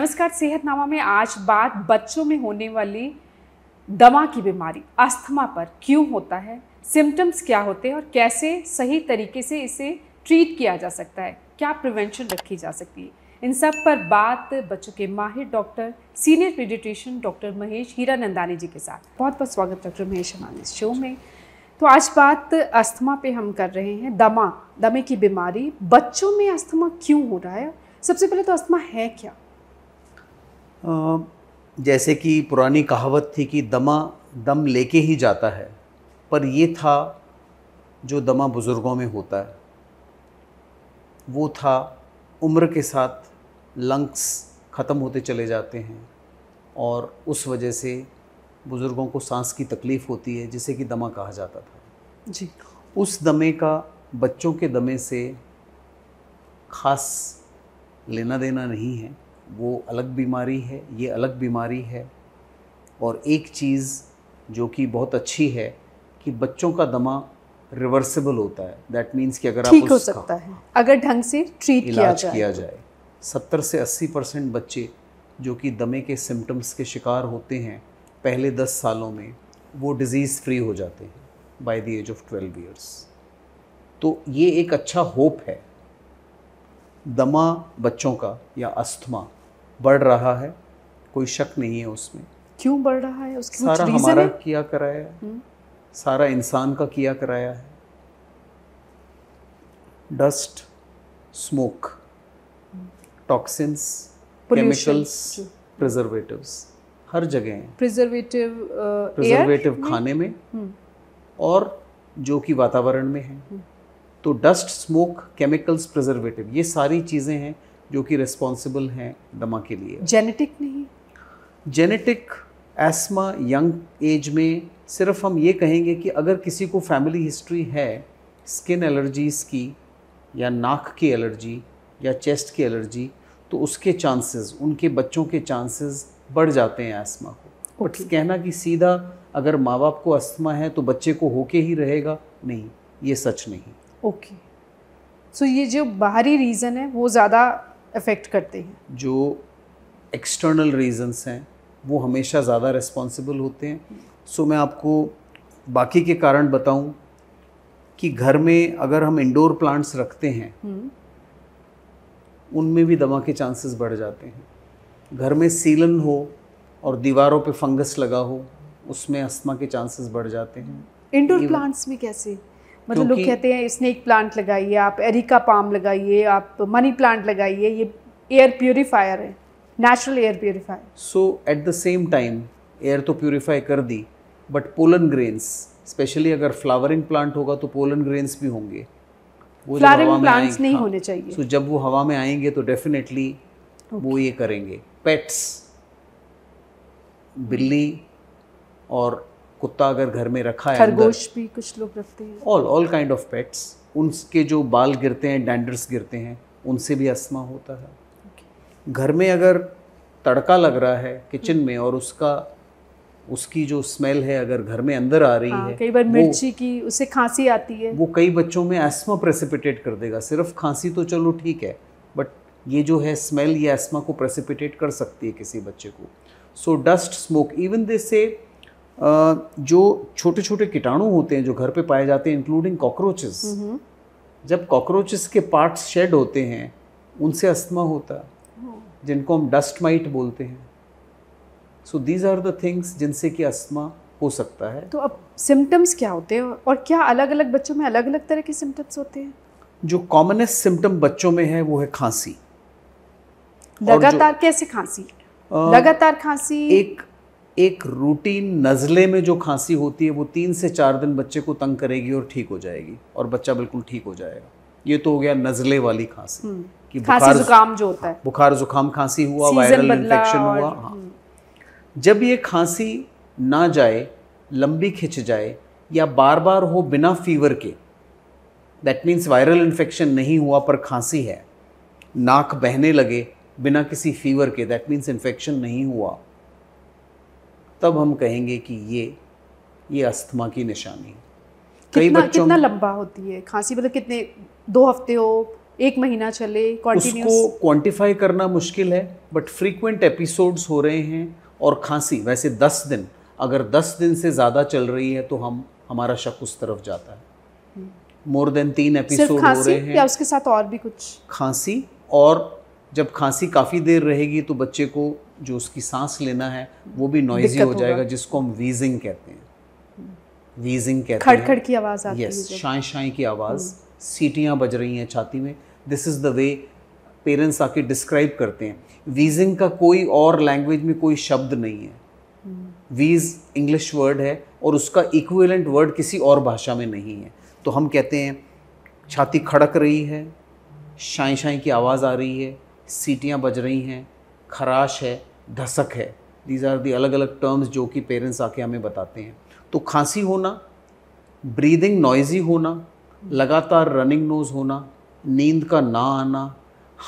नमस्कार सेहतनामा में आज बात बच्चों में होने वाली दमा की बीमारी अस्थमा पर क्यों होता है सिम्टम्स क्या होते हैं और कैसे सही तरीके से इसे ट्रीट किया जा सकता है क्या प्रिवेंशन रखी जा सकती है इन सब पर बात बच्चों के माहिर doctor senior paediatrician doctor Mahesh Hiranandani ji के साथ बहुत बहुत स्वागत डॉक्टर महेश हमारे इस शो में तो आज बात अस्थमा पे हम कर रहे हैं दमा दमे की बीमारी बच्चों में अस्थमा क्यों हो रहा है सबसे पहले तो अस्थमा है क्या जैसे कि पुरानी कहावत थी कि दमा दम लेके ही जाता है पर ये था जो दमा बुज़ुर्गों में होता है वो था उम्र के साथ लंग्स ख़त्म होते चले जाते हैं और उस वजह से बुज़ुर्गों को सांस की तकलीफ़ होती है जिसे कि दमा कहा जाता था जी उस दमे का बच्चों के दमे से खास लेना देना नहीं है वो अलग बीमारी है ये अलग बीमारी है और एक चीज़ जो कि बहुत अच्छी है कि बच्चों का दमा रिवर्सिबल होता है दैट मीन्स कि अगर आप हो सकता है अगर ढंग से ट्रीट किया जाए किया जाए सत्तर से अस्सी परसेंट बच्चे जो कि दमे के सिम्टम्स के शिकार होते हैं पहले दस सालों में वो डिज़ीज़ फ्री हो जाते हैं by the age of twelve years तो ये एक अच्छा होप है दमा बच्चों का या अस्थमा बढ़ रहा है कोई शक नहीं है उसमें क्यों बढ़ रहा है उसके सारा कुछ हमारा है? किया कराया है हम्म। सारा इंसान का किया कराया है dust smoke toxins chemicals preservatives हर जगह हैं प्रिजर्वेटिव प्रिजर्वेटिव uh, खाने में हम्म। और जो कि वातावरण में है हम्म। तो डस्ट स्मोक केमिकल्स प्रिजर्वेटिव ये सारी चीज़ें हैं जो कि रिस्पॉन्सिबल हैं दमा के लिए जेनेटिक नहीं जेनेटिक एस्मा यंग एज में सिर्फ हम ये कहेंगे कि अगर किसी को फैमिली हिस्ट्री है स्किन एलर्जीज़ की या नाक की एलर्जी या चेस्ट की एलर्जी तो उसके चांसेस उनके बच्चों के चांसेस बढ़ जाते हैं एस्मा को कहना कि सीधा अगर माँ बाप को अस्थमा है तो बच्चे को होके ही रहेगा नहीं ये सच नहीं ओके okay. सो so, ये जो बाहरी रीज़न है वो ज़्यादा अफेक्ट करते हैं जो एक्सटर्नल रीजंस हैं वो हमेशा ज़्यादा रिस्पॉन्सिबल होते हैं सो मैं आपको बाकी के कारण बताऊं कि घर में अगर हम इंडोर प्लांट्स रखते हैं हम्म। उनमें भी दमा के चांसेस बढ़ जाते हैं घर में सीलन हो और दीवारों पे फंगस लगा हो उसमें अस्थमा के चांसेस बढ़ जाते हैं इंडोर प्लांट्स में कैसे मतलब लोग कहते हैं स्नेक प्लांट लगाइए आप एरिका पाम लगाइए आप मनी प्लांट लगाइए ये एयर प्योरीफायर है natural air purifier so at the same time air तो प्योरीफाई कर दी बट पोलन ग्रेन्स स्पेशली अगर फ्लावरिंग प्लांट होगा तो पोलन ग्रेन्स भी होंगे वो फ्लावरिंग प्लांट्स नहीं हाँ, होने चाहिए सो so जब वो हवा में आएंगे तो डेफिनेटली okay. वो ये करेंगे पेट्स बिल्ली और कुत्ता अगर घर में रखा है खरगोश भी कुछ लोग रखते हैं all all kind of pets उनके जो बाल गिरते हैं डेंडर्स गिरते हैं उनसे भी अस्मा होता है घर में अगर तड़का लग रहा है किचन में और उसका उसकी जो स्मेल है अगर घर में अंदर आ रही हाँ, है कई बार मिर्ची की उसे खांसी आती है वो कई बच्चों में एस्मा प्रेसिपिटेट कर देगा सिर्फ खांसी तो चलो ठीक है बट ये जो है स्मेल ये एस्मा को प्रेसिपिटेट कर सकती है किसी बच्चे को so dust smoke even they से जो छोटे छोटे कीटाणु होते हैं जो घर पे पाए जाते हैं इंक्लूडिंग कॉकरोचेस जब कॉकरोचेस के पार्ट्स शेड होते हैं उनसे अस्थमा होता है हाँ। जिनको हम डस्ट माइट बोलते हैं so these are the things जिनसे कि अस्थमा हो सकता है तो अब सिम्टम्स क्या होते हैं और क्या अलग अलग बच्चों में अलग अलग तरह के सिम्टम्स होते हैं जो कॉमनेस्ट सिम्टम बच्चों में है वो है खांसी लगातार कैसे खांसी लगातार खांसी एक एक रूटीन नज़ले में जो खांसी होती है वो तीन से चार दिन बच्चे को तंग करेगी और ठीक हो जाएगी और बच्चा बिल्कुल ठीक हो जाएगा ये तो हो गया नज़ले वाली खांसी हम्म। कि बुखार जुकाम जो होता है बुखार जुकाम खांसी हुआ वायरल इन्फेक्शन हुआ हम्म। हाँ जब ये खांसी ना जाए लंबी खिंच जाए या बार बार हो बिना फीवर के दैट मीन्स वायरल इन्फेक्शन नहीं हुआ पर खांसी है नाक बहने लगे बिना किसी फीवर के दैट मीन्स इन्फेक्शन नहीं हुआ तब हम कहेंगे कि ये ये अस्थमा की निशानी कई बच्चों कितना लंबा होती है खांसी मतलब कितने दो हफ्ते हो एक महीना चले उसको क्वांटिफाई करना मुश्किल है बट फ्रीक्वेंट एपिसोड्स हो रहे हैं और खांसी वैसे दस दिन अगर दस दिन से ज़्यादा चल रही है तो हम हमारा शक उस तरफ जाता है मोर हम्म। देन तीन एपिसोड हो रहे हैं या उसके साथ और भी कुछ खांसी और जब खांसी काफ़ी देर रहेगी तो बच्चे को जो उसकी सांस लेना है वो भी नॉइजी हो जाएगा जिसको हम वीजिंग कहते हैं वीजिंग कहते खड़ हैं खड़ की आवाज़ आती yes, है शाए शाए की आवाज़ हम्म। सीटियाँ बज रही हैं छाती में this is the way parents आके डिस्क्राइब करते हैं वीजिंग का कोई और लैंग्वेज में कोई शब्द नहीं है वीज इंग्लिश वर्ड है और उसका इक्वेलेंट वर्ड किसी और भाषा में नहीं है तो हम कहते हैं छाती खड़क रही है शाए शाए की आवाज़ आ रही है सीटियाँ बज रही हैं खराश है धसक है दीज आर दी अलग अलग टर्म्स जो कि पेरेंट्स आके हमें बताते हैं तो खांसी होना ब्रीदिंग नॉइजी होना लगातार रनिंग नोज होना नींद का ना आना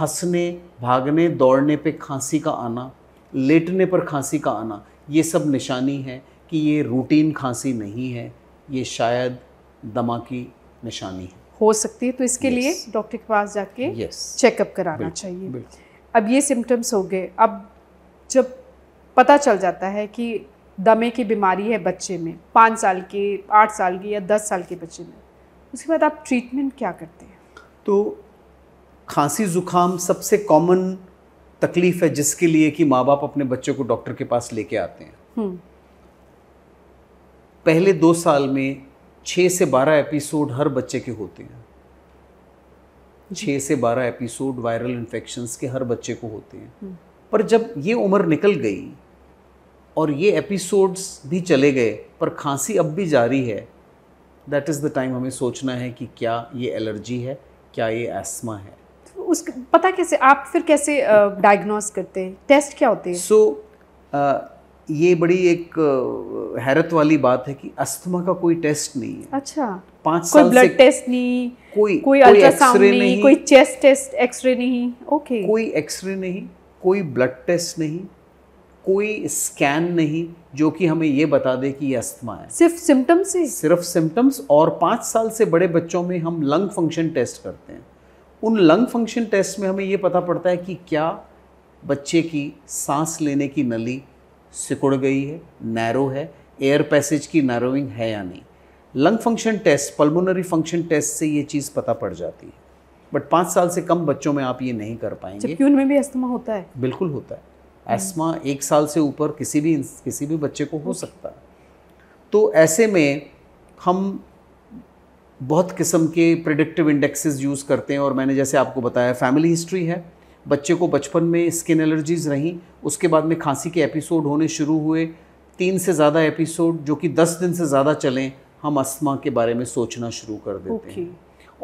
हंसने भागने दौड़ने पे खांसी का आना लेटने पर खांसी का आना ये सब निशानी है कि ये रूटीन खांसी नहीं है ये शायद दमा की निशानी है हो सकती है तो इसके yes. लिए डॉक्टर के पास जाके yes. चेकअप कराना चाहिए बिल्कुल. अब ये सिम्टम्स हो गए अब जब पता चल जाता है कि दमे की बीमारी है बच्चे में पाँच साल के आठ साल के या दस साल के बच्चे में उसके बाद आप ट्रीटमेंट क्या करते हैं तो खांसी ज़ुकाम सबसे कॉमन तकलीफ़ है जिसके लिए कि माँ बाप अपने बच्चों को डॉक्टर के पास लेके आते हैं हम्म। पहले दो साल में छः से बारह एपिसोड हर बच्चे के होते हैं छः से बारह एपिसोड वायरल इन्फेक्शंस के हर बच्चे को होते हैं हम्म। पर जब ये उम्र निकल गई और ये एपिसोड्स भी चले गए पर खांसी अब भी जारी है दैट इज़ द टाइम हमें सोचना है कि क्या ये एलर्जी है क्या ये एस्मा है तो उस पता कैसे आप फिर कैसे डायग्नोस करते हैं टेस्ट क्या होते हैं सो so, uh, ये बड़ी एक हैरत वाली बात है कि अस्थमा का कोई टेस्ट नहीं है अच्छा पाँच साल कोई ब्लड टेस्ट नहीं कोई कोई अल्ट्रासाउंड नहीं कोई चेस्ट टेस्ट एक्सरे नहीं ओके कोई एक्सरे नहीं कोई ब्लड टेस्ट नहीं कोई स्कैन नहीं जो कि हमें ये बता दे कि ये अस्थमा है सिर्फ सिम्टम्स ही सिर्फ सिम्टम्स और पाँच साल से बड़े बच्चों में हम लंग फंक्शन टेस्ट करते हैं उन लंग फंक्शन टेस्ट में हमें ये पता पड़ता है कि क्या बच्चे की सांस लेने की नली सिकुड़ गई है नैरो है एयर पैसेज की नैरोइंग है या नहीं lung function test pulmonary function test से ये चीज़ पता पड़ जाती है बट पाँच साल से कम बच्चों में आप ये नहीं कर पाएंगे जबकि उनमें भी अस्थमा होता है बिल्कुल होता है अस्थमा एक साल से ऊपर किसी भी किसी भी बच्चे को हो सकता है तो ऐसे में हम बहुत किस्म के प्रिडिक्टिव इंडेक्सेस यूज़ करते हैं और मैंने जैसे आपको बताया फैमिली हिस्ट्री है बच्चे को बचपन में स्किन एलर्जीज़ रहीं उसके बाद में खांसी के एपिसोड होने शुरू हुए तीन से ज़्यादा एपिसोड जो कि दस दिन से ज़्यादा चलें हम अस्थमा के बारे में सोचना शुरू कर देते okay. हैं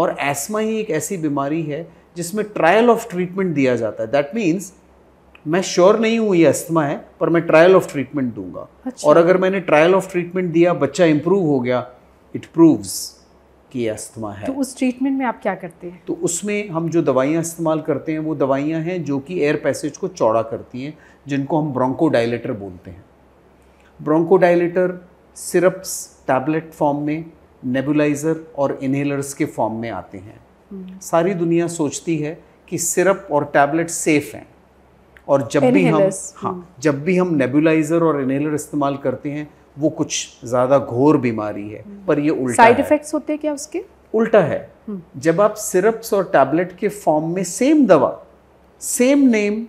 और एस्मा ही एक ऐसी बीमारी है जिसमें ट्रायल ऑफ ट्रीटमेंट दिया जाता है दैट मीन्स मैं श्योर नहीं हूँ ये अस्थमा है पर मैं ट्रायल ऑफ ट्रीटमेंट दूंगा अच्छा। और अगर मैंने ट्रायल ऑफ ट्रीटमेंट दिया बच्चा इम्प्रूव हो गया इट प्रूव्स कि अस्थमा है तो उस ट्रीटमेंट में आप क्या करते हैं तो उसमें हम जो दवाइयाँ इस्तेमाल करते हैं वो दवाइयाँ हैं जो कि एयर पैसेज को चौड़ा करती हैं जिनको हम ब्रोंकोडाइलेटर बोलते हैं ब्रोंकोडाइलेटर सिरप्स टैबलेट फॉर्म में नेबुलाइज़र और इनहेलर्स के फॉर्म में आते हैं हम्म। सारी दुनिया सोचती है कि सिरप और टैबलेट सेफ़ हैं और जब भी हम हाँ हम्म। जब भी हम नेबुलाइज़र और इनहेलर इस्तेमाल करते हैं वो कुछ ज़्यादा घोर बीमारी है हम्म। पर ये उल्टा साइड इफेक्ट्स होते हैं क्या उसके उल्टा है हम्म। जब आप सिरप्स और टैबलेट के फॉर्म में सेम दवा same name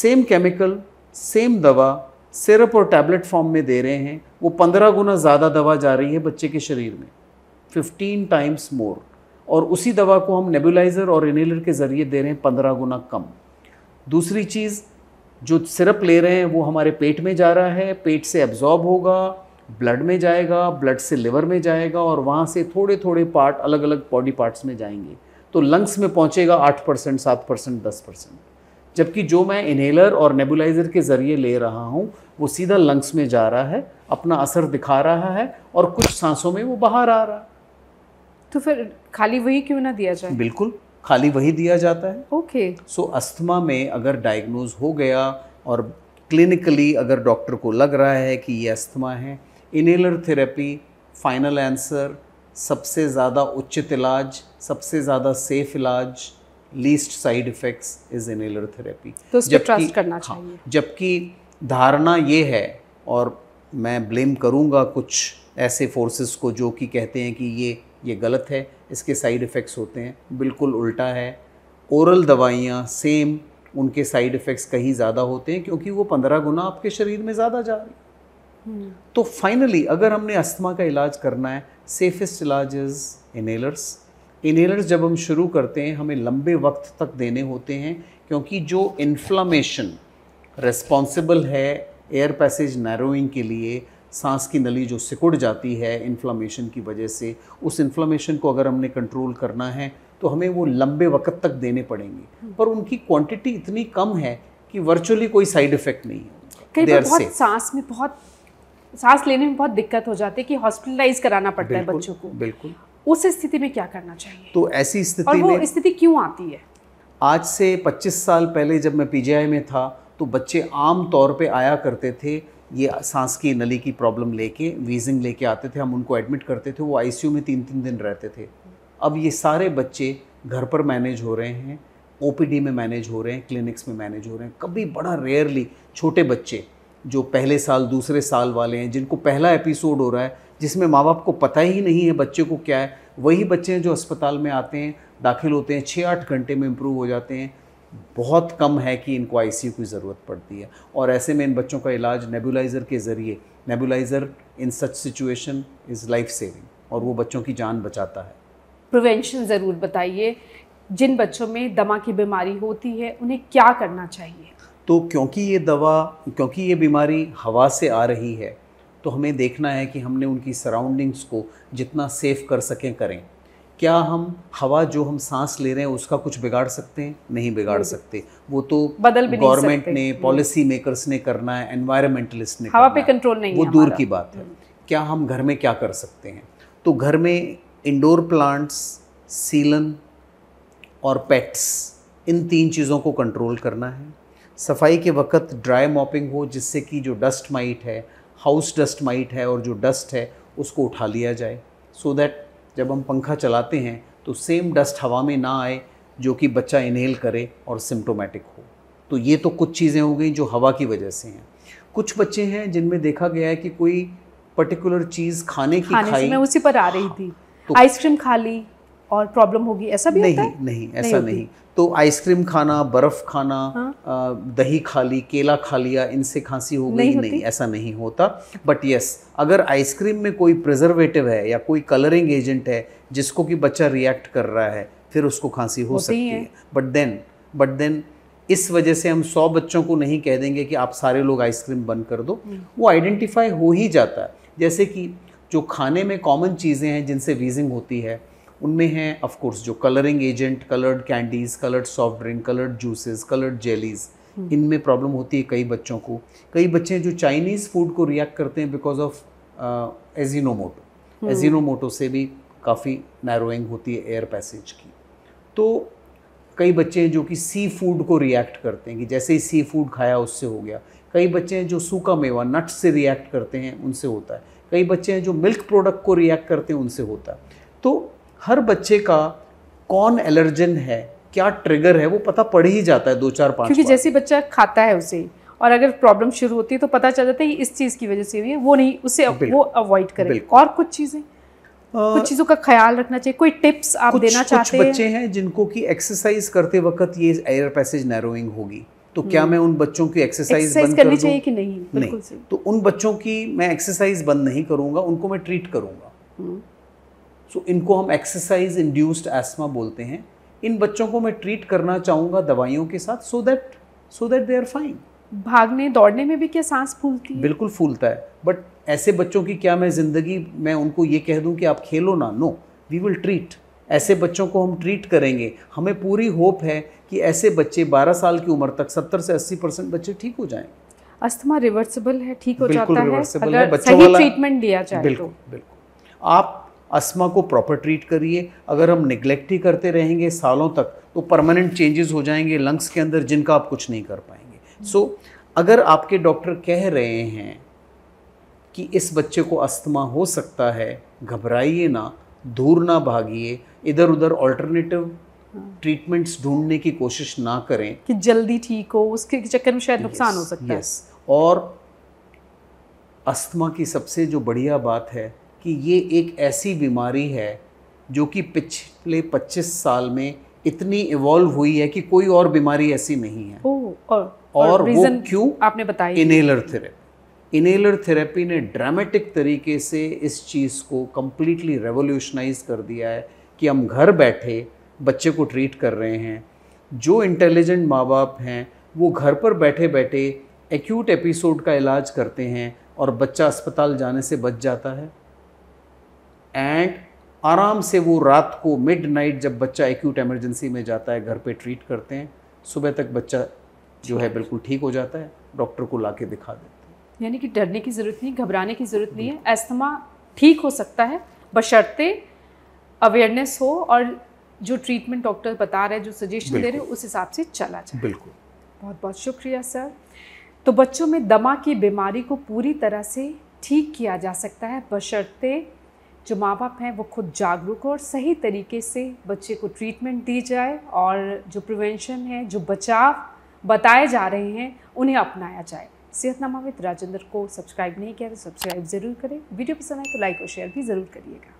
same chemical same दवा सिरप और टैबलेट फॉर्म में दे रहे हैं वो पंद्रह गुना ज़्यादा दवा जा रही है बच्चे के शरीर में फिफ्टीन टाइम्स मोर और उसी दवा को हम नेबुलाइज़र और इनहेलर के ज़रिए दे रहे हैं पंद्रह गुना कम दूसरी चीज़ जो सिरप ले रहे हैं वो हमारे पेट में जा रहा है पेट से एब्जॉर्ब होगा ब्लड में जाएगा ब्लड से लिवर में जाएगा और वहाँ से थोड़े थोड़े पार्ट अलग अलग बॉडी पार्ट्स में जाएंगे तो लंग्स में पहुँचेगा आठ परसेंट सात परसेंट दस परसेंट जबकि जो मैं इनहेलर और नेबुलाइज़र के ज़रिए ले रहा हूँ वो सीधा लंग्स में जा रहा है अपना असर दिखा रहा है और कुछ सांसों में वो बाहर आ रहा है तो फिर खाली वही क्यों ना दिया जाए बिल्कुल खाली वही दिया जाता है okay okay. So so, asthma में अगर डायग्नोज हो गया और क्लिनिकली अगर डॉक्टर को लग रहा है कि ये अस्थमा है इनहेलर थेरेपी फाइनल आंसर सबसे ज़्यादा उचित इलाज सबसे ज़्यादा सेफ इलाज least side effects is inhaler therapy तो ट्रस्ट करना हाँ, चाहिए हाँ, जबकि धारणा ये है और मैं ब्लेम करूँगा कुछ ऐसे फोर्सेस को जो कि कहते हैं कि ये ये गलत है इसके साइड इफ़ेक्ट्स होते हैं बिल्कुल उल्टा है ओरल दवाइयाँ सेम उनके साइड इफ़ेक्ट्स कहीं ज़्यादा होते हैं क्योंकि वो पंद्रह गुना आपके शरीर में ज़्यादा जा रही हम्म। तो फाइनली अगर हमने अस्थमा का इलाज करना है सेफेस्ट इलाज इज़ इनेलर्स इनेलर्स जब हम शुरू करते हैं हमें लंबे वक्त तक देने होते हैं क्योंकि जो इन्फ्लामेशन रेस्पॉन्सिबल है एयर पैसेज नैरोइंग के लिए सांस की नली जो सिकुड़ जाती है इन्फ्लामेशन की वजह से उस इन्फ्लामेशन को अगर हमने कंट्रोल करना है तो हमें वो लंबे वक्त तक देने पड़ेंगे हम्म। पर उनकी क्वांटिटी इतनी कम है कि वर्चुअली कोई साइड इफेक्ट नहीं है कई बार बहुत सांस में बहुत सांस लेने में बहुत दिक्कत हो जाती है कि हॉस्पिटलाइज कराना पड़ता है बच्चों को बिल्कुल उस स्थिति में क्या करना चाहिए तो ऐसी स्थिति और वो स्थिति क्यों आती है आज से 25 साल पहले जब मैं पीजीआई में था तो बच्चे आम तौर पे आया करते थे ये सांस की नली की प्रॉब्लम लेके वीजिंग लेके आते थे हम उनको एडमिट करते थे वो आईसीयू में तीन तीन दिन रहते थे अब ये सारे बच्चे घर पर मैनेज हो रहे हैं ओपीडी में मैनेज हो रहे हैं क्लिनिक्स में मैनेज हो रहे हैं कभी बड़ा रेयरली छोटे बच्चे जो पहले साल दूसरे साल वाले हैं जिनको पहला एपिसोड हो रहा है जिसमें माँ बाप को पता ही नहीं है बच्चे को क्या है वही बच्चे हैं जो अस्पताल में आते हैं दाखिल होते हैं छः आठ घंटे में इम्प्रूव हो जाते हैं बहुत कम है कि इनको आईसीयू की ज़रूरत पड़ती है और ऐसे में इन बच्चों का इलाज नेबुलाइज़र के ज़रिए nebuliser in such situation is life saving और वो बच्चों की जान बचाता है प्रिवेंशन ज़रूर बताइए जिन बच्चों में दमा की बीमारी होती है उन्हें क्या करना चाहिए तो क्योंकि ये दवा क्योंकि ये बीमारी हवा से आ रही है तो हमें देखना है कि हमने उनकी सराउंडिंग्स को जितना सेफ कर सकें करें क्या हम हवा जो हम सांस ले रहे हैं उसका कुछ बिगाड़ सकते हैं नहीं बिगाड़ सकते वो तो बदल गवर्नमेंट ने पॉलिसी मेकर्स ने करना है एनवायरमेंटलिस्ट ने हवा पे कंट्रोल नहीं वो दूर की बात है हम्म। क्या हम घर में क्या कर सकते हैं तो घर में इंडोर प्लांट्स सीलन और पेट्स इन तीन चीज़ों को कंट्रोल करना है सफाई के वक्त ड्राई मॉपिंग हो जिससे कि जो डस्ट माइट है हाउस डस्ट माइट है और जो डस्ट है उसको उठा लिया जाए सो दैट जब हम पंखा चलाते हैं तो सेम डस्ट हवा में ना आए जो कि बच्चा इनहेल करे और सिम्टोमेटिक हो तो ये तो कुछ चीज़ें हो गई जो हवा की वजह से हैं कुछ बच्चे हैं जिनमें देखा गया है कि कोई पर्टिकुलर चीज़ खाने की खाने खाई मैं उसी पर आ रही थी तो आइसक्रीम खा ली और प्रॉब्लम होगी ऐसा भी नहीं होता है? नहीं ऐसा नहीं, नहीं तो आइसक्रीम खाना बर्फ खाना हाँ? दही खा ली केला खा लिया इनसे खांसी हो गई नहीं, नहीं ऐसा नहीं होता बट यस अगर आइसक्रीम में कोई प्रिजर्वेटिव है या कोई कलरिंग एजेंट है जिसको कि बच्चा रिएक्ट कर रहा है फिर उसको खांसी हो सकती है बट देन बट देन इस वजह से हम सौ बच्चों को नहीं कह देंगे कि आप सारे लोग आइसक्रीम बंद कर दो हम्म। वो आइडेंटिफाई हो ही जाता है जैसे कि जो खाने में कॉमन चीज़ें हैं जिनसे वीजिंग होती है उनमें हैं ऑफकोर्स जो colouring agent coloured candies coloured soft drink coloured juices coloured jellies इनमें प्रॉब्लम होती है कई बच्चों को कई बच्चे जो चाइनीज़ फूड को रिएक्ट करते हैं बिकॉज ऑफ एजीनोमोटो एजीनोमोटो से भी काफ़ी नैरोइंग होती है एयर पैसेज की तो कई बच्चे हैं जो कि सी फूड को रिएक्ट करते हैं कि जैसे ही सी फूड खाया उससे हो गया कई बच्चे हैं जो सूखा मेवा नट्स से रिएक्ट करते हैं उनसे होता है कई बच्चे हैं जो मिल्क प्रोडक्ट को रिएक्ट करते हैं उनसे होता है तो हर बच्चे का कौन एलर्जन है क्या ट्रिगर है वो पता पड़ ही जाता है दो चार पाँच क्योंकि जैसे बच्चा खाता है उसे और अगर प्रॉब्लम शुरू होती है तो पता चल जाता है इस चीज़ की वजह से हुई है वो नहीं उसे वो अवॉइड करें और कुछ चीज़ें कुछ चीज़ों का ख्याल रखना चाहिए कोई टिप्स आप कुछ, देना चाहते हैं बच्चे हैं जिनको कि एक्सरसाइज करते वक्त ये एयर पैसेज नैरोइंग होगी तो क्या हम्म। मैं उन बच्चों की एक्सरसाइज बंद करनी चाहिए कि नहीं नहीं तो उन बच्चों की मैं एक्सरसाइज बंद नहीं करूंगा उनको मैं ट्रीट करूंगा हम्म। सो इनको हम एक्सरसाइज इंड्यूस्ड एस्मा बोलते हैं इन बच्चों को मैं ट्रीट करना चाहूँगा दवाइयों के साथ so that so that they are fine भागने दौड़ने में भी क्या सांस फूलती है बिल्कुल फूलता है बट ऐसे बच्चों की क्या मैं ज़िंदगी मैं उनको ये कह दूँ कि आप खेलो ना नो वी विल ट्रीट ऐसे बच्चों को हम ट्रीट करेंगे हमें पूरी होप है कि ऐसे बच्चे 12 साल की उम्र तक 70 से 80 परसेंट बच्चे ठीक हो जाएं अस्थमा रिवर्सिबल है ठीक हो जाता है अगर सही ट्रीटमेंट दिया जाए बिल्कुल तो। बिल्कुल आप अस्मा को प्रॉपर ट्रीट करिए अगर हम निगलेक्ट ही करते रहेंगे सालों तक तो परमानेंट चेंजेस हो जाएंगे लंग्स के अंदर जिनका आप कुछ नहीं कर पाएंगे सो so, अगर आपके डॉक्टर कह रहे हैं कि इस बच्चे को अस्थमा हो सकता है घबराइए ना दूर ना भागिए इधर उधर ऑल्टरनेटिव ट्रीटमेंट्स ढूंढने की कोशिश ना करें कि जल्दी ठीक हो उसके चक्कर में शायद नुकसान yes, हो सकता yes. है और अस्थमा की सबसे जो बढ़िया बात है कि ये एक ऐसी बीमारी है जो कि पिछले 25 साल में इतनी इवॉल्व हुई है कि कोई और बीमारी ऐसी नहीं है ओ, और, और, और वो क्यों आपने बताया इनेलर थेरेपी इनेलर थेरेपी ने ड्रामेटिक तरीके से इस चीज़ को कम्प्लीटली रेवोल्यूशनाइज कर दिया है कि हम घर बैठे बच्चे को ट्रीट कर रहे हैं जो इंटेलिजेंट माँ बाप हैं वो घर पर बैठे बैठे एक्यूट एपिसोड का इलाज करते हैं और बच्चा अस्पताल जाने से बच जाता है एंड आराम से वो रात को मिड नाइट जब बच्चा एक्यूट एमरजेंसी में जाता है घर पे ट्रीट करते हैं सुबह तक बच्चा जो है बिल्कुल ठीक हो जाता है डॉक्टर को ला के दिखा देते हैं यानी कि डरने की ज़रूरत नहीं घबराने की ज़रूरत नहीं है एस्थमा ठीक हो सकता है बशर्ते अवेयरनेस हो और जो ट्रीटमेंट डॉक्टर बता रहे हैं जो सजेशन दे रहे हैं उस हिसाब से चला जाए बिल्कुल बहुत बहुत शुक्रिया सर तो बच्चों में दमा की बीमारी को पूरी तरह से ठीक किया जा सकता है बशर्ते जो माँ बाप हैं वो खुद जागरूक हो और सही तरीके से बच्चे को ट्रीटमेंट दी जाए और जो प्रिवेंशन है जो बचाव बताए जा रहे हैं उन्हें अपनाया जाए सेहतनामा विद राजेंद्र को सब्सक्राइब नहीं किया तो सब्सक्राइब ज़रूर करें वीडियो पसंद आए तो लाइक और शेयर भी ज़रूर करिएगा